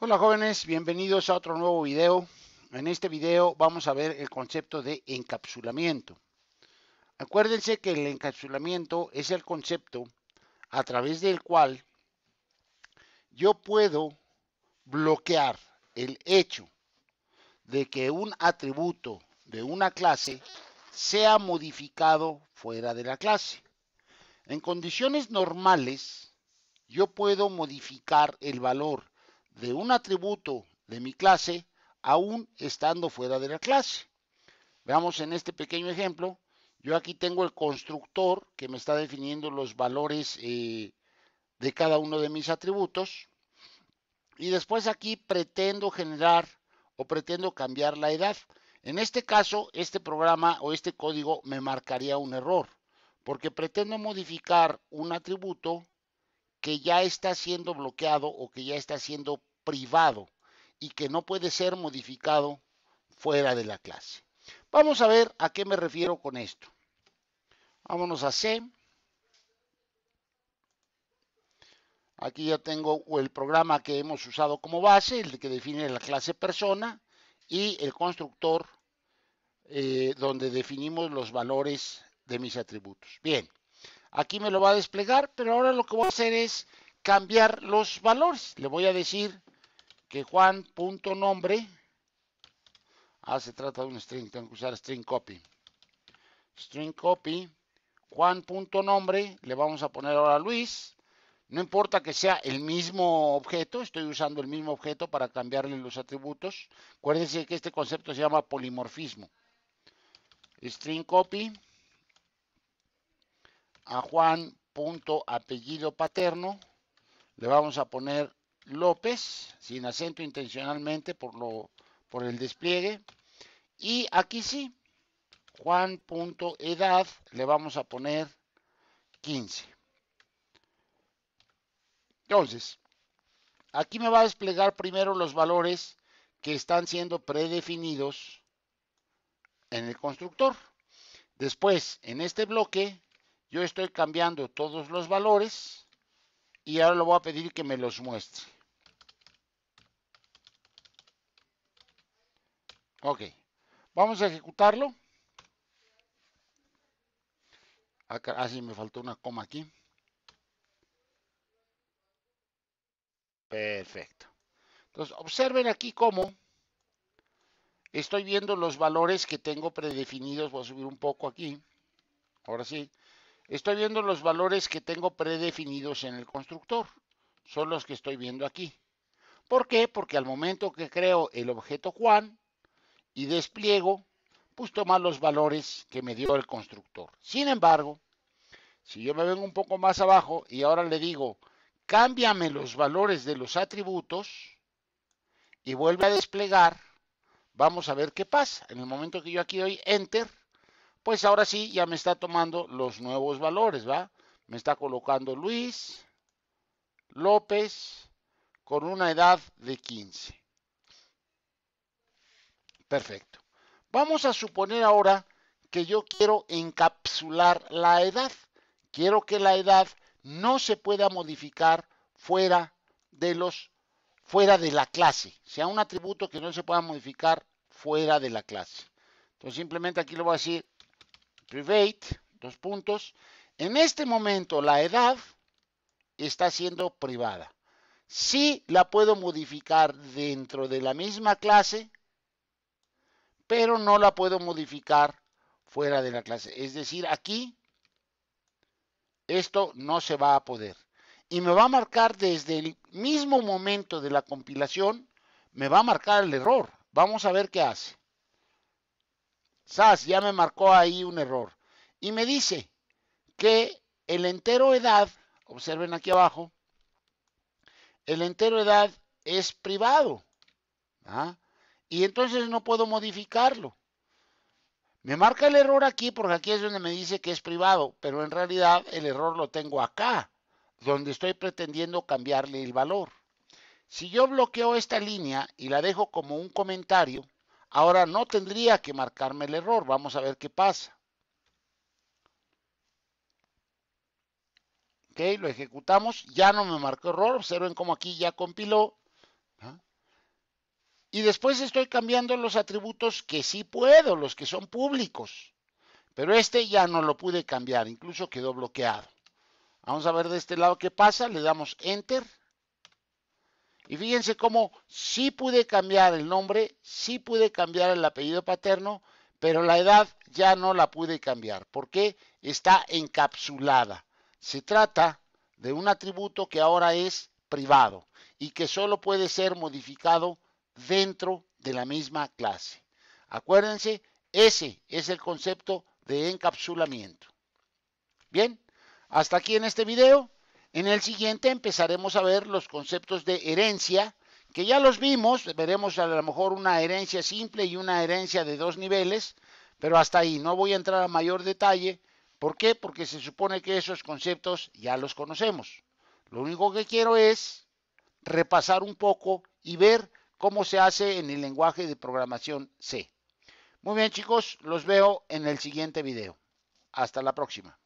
Hola jóvenes, bienvenidos a otro nuevo video. En este video vamos a ver el concepto de encapsulamiento. Acuérdense que el encapsulamiento es el concepto a través del cual yo puedo bloquear el hecho de que un atributo de una clase sea modificado fuera de la clase. En condiciones normales, yo puedo modificar el valor de un atributo de mi clase aún estando fuera de la clase. Veamos en este pequeño ejemplo, yo aquí tengo el constructor que me está definiendo los valores eh, de cada uno de mis atributos. Y después aquí pretendo generar o pretendo cambiar la edad. En este caso, este programa o este código me marcaría un error, porque pretendo modificar un atributo que ya está siendo bloqueado o que ya está siendo privado y que no puede ser modificado fuera de la clase. Vamos a ver a qué me refiero con esto. Vámonos a C. Aquí ya tengo el programa que hemos usado como base, el que define la clase persona, y el constructor eh, donde definimos los valores de mis atributos. Bien, aquí me lo va a desplegar, pero ahora lo que voy a hacer es cambiar los valores. Le voy a decir que Juan.nombre, ah, se trata de un string, tengo que usar string copy. String copy, Juan.nombre, le vamos a poner ahora Luis. No importa que sea el mismo objeto, estoy usando el mismo objeto para cambiarle los atributos. Acuérdense que este concepto se llama polimorfismo. String copy a Juan punto apellido paterno. Le vamos a poner López, sin acento intencionalmente por, lo, por el despliegue. Y aquí sí, Juan.edad le vamos a poner 15. Entonces, aquí me va a desplegar primero los valores que están siendo predefinidos en el constructor. Después, en este bloque, yo estoy cambiando todos los valores y ahora lo voy a pedir que me los muestre. Ok. Vamos a ejecutarlo. Ah, ah, sí, me faltó una coma aquí. Perfecto. Entonces, observen aquí cómo estoy viendo los valores que tengo predefinidos. Voy a subir un poco aquí. Ahora sí. Estoy viendo los valores que tengo predefinidos en el constructor. Son los que estoy viendo aquí. ¿Por qué? Porque al momento que creo el objeto Juan, y despliego, pues toma los valores que me dio el constructor. Sin embargo, si yo me vengo un poco más abajo y ahora le digo, cámbiame los valores de los atributos y vuelve a desplegar, vamos a ver qué pasa. En el momento que yo aquí doy Enter, pues ahora sí ya me está tomando los nuevos valores, ¿va? Me está colocando Luis López con una edad de 15. Perfecto. Vamos a suponer ahora que yo quiero encapsular la edad. Quiero que la edad no se pueda modificar fuera de los fuera de la clase, sea un atributo que no se pueda modificar fuera de la clase. Entonces simplemente aquí le voy a decir private, dos puntos. En este momento la edad está siendo privada. Si la puedo modificar dentro de la misma clase, pero no la puedo modificar fuera de la clase. Es decir, aquí esto no se va a poder. Y me va a marcar desde el mismo momento de la compilación, me va a marcar el error. Vamos a ver qué hace. SAS ya me marcó ahí un error. Y me dice que el entero edad, observen aquí abajo, el entero edad es privado. ¿ah? y entonces no puedo modificarlo. Me marca el error aquí porque aquí es donde me dice que es privado, pero en realidad el error lo tengo acá, donde estoy pretendiendo cambiarle el valor. Si yo bloqueo esta línea y la dejo como un comentario, ahora no tendría que marcarme el error. Vamos a ver qué pasa. Ok, lo ejecutamos, ya no me marcó error, observen cómo aquí ya compiló y después estoy cambiando los atributos que sí puedo, los que son públicos. Pero este ya no lo pude cambiar, incluso quedó bloqueado. Vamos a ver de este lado qué pasa, le damos Enter. Y fíjense cómo sí pude cambiar el nombre, sí pude cambiar el apellido paterno, pero la edad ya no la pude cambiar, porque está encapsulada. Se trata de un atributo que ahora es privado y que solo puede ser modificado dentro de la misma clase. Acuérdense, ese es el concepto de encapsulamiento. Bien, hasta aquí en este video. En el siguiente empezaremos a ver los conceptos de herencia, que ya los vimos, veremos a lo mejor una herencia simple y una herencia de dos niveles, pero hasta ahí no voy a entrar a mayor detalle. ¿Por qué? Porque se supone que esos conceptos ya los conocemos. Lo único que quiero es repasar un poco y ver Cómo se hace en el lenguaje de programación C. Muy bien chicos, los veo en el siguiente video. Hasta la próxima.